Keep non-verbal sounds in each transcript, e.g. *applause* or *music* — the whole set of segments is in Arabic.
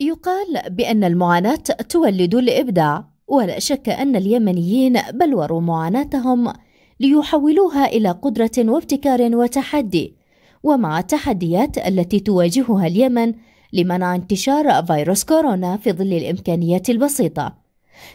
يقال بأن المعاناة تولد الإبداع ولا شك أن اليمنيين بلوروا معاناتهم ليحولوها إلى قدرة وابتكار وتحدي ومع التحديات التي تواجهها اليمن لمنع انتشار فيروس كورونا في ظل الإمكانيات البسيطة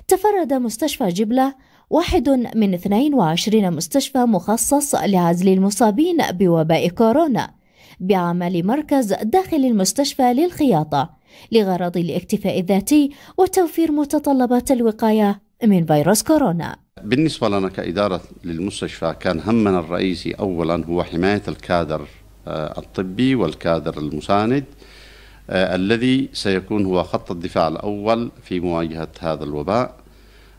تفرد مستشفى جبلة واحد من 22 مستشفى مخصص لعزل المصابين بوباء كورونا بعمل مركز داخل المستشفى للخياطة لغرض الاكتفاء الذاتي وتوفير متطلبات الوقاية من فيروس كورونا بالنسبة لنا كإدارة للمستشفى كان همنا الرئيسي أولا هو حماية الكادر آه، الطبي والكادر المساند آه، الذي سيكون هو خط الدفاع الأول في مواجهة هذا الوباء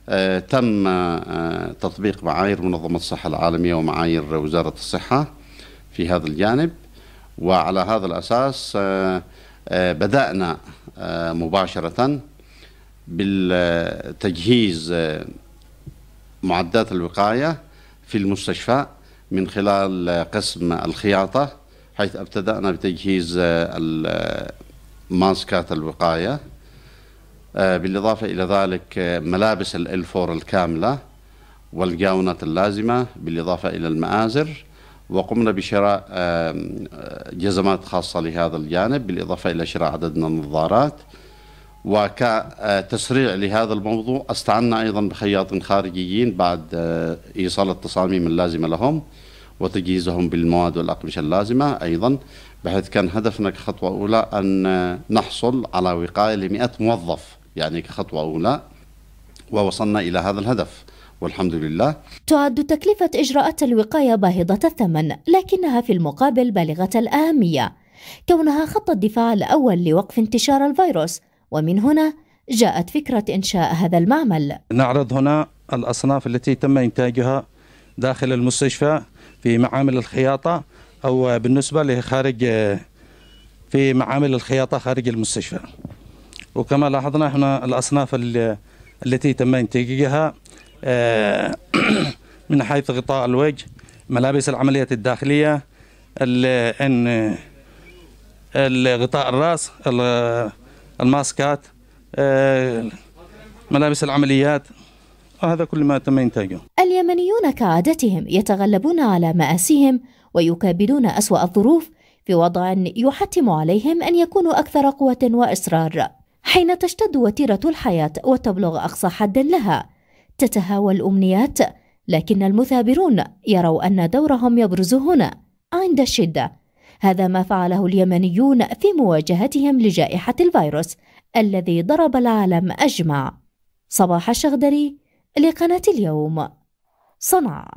آه، تم تطبيق معايير منظمة الصحة العالمية ومعايير وزارة الصحة في هذا الجانب وعلى هذا الأساس آه، آه، بدأنا آه، مباشرة بالتجهيز معدات الوقاية في المستشفى من خلال قسم الخياطة حيث ابتدأنا بتجهيز ماسكات الوقاية بالإضافة إلى ذلك ملابس الإلفور الكاملة والجاونات اللازمة بالإضافة إلى المآزر وقمنا بشراء جزمات خاصة لهذا الجانب بالإضافة إلى شراء عدد من النظارات وكتسريع لهذا الموضوع استعنا أيضا بخياطين خارجيين بعد إيصال التصاميم اللازمة لهم وتجهيزهم بالمواد والأقمشة اللازمة أيضا بحيث كان هدفنا كخطوة أولى أن نحصل على وقاية لمئة موظف يعني كخطوة أولى ووصلنا إلى هذا الهدف والحمد لله تعد تكلفة إجراءات الوقاية باهظة الثمن لكنها في المقابل بالغة الأهمية كونها خط الدفاع الأول لوقف انتشار الفيروس ومن هنا جاءت فكرة إنشاء هذا المعمل نعرض هنا الأصناف التي تم إنتاجها داخل المستشفى في معامل الخياطة أو بالنسبة لخارج في معامل الخياطة خارج المستشفى وكما لاحظنا هنا الأصناف التي تم إنتاجها آه، *clears throat* من حيث غطاء الوجه ملابس العملية الداخلية ان غطاء الراس الماسكات آه، ملابس العمليات وهذا كل ما تم إنتاجه اليمنيون كعادتهم يتغلبون على مآسيهم ويكابدون أسوأ الظروف في وضع يحتم عليهم أن يكونوا أكثر قوة وإصرار حين تشتد وتيرة الحياة وتبلغ أقصى حد لها تتهاوى الأمنيات لكن المثابرون يروا أن دورهم يبرز هنا عند الشدة هذا ما فعله اليمنيون في مواجهتهم لجائحة الفيروس الذي ضرب العالم أجمع صباح الشغدري لقناة اليوم صنع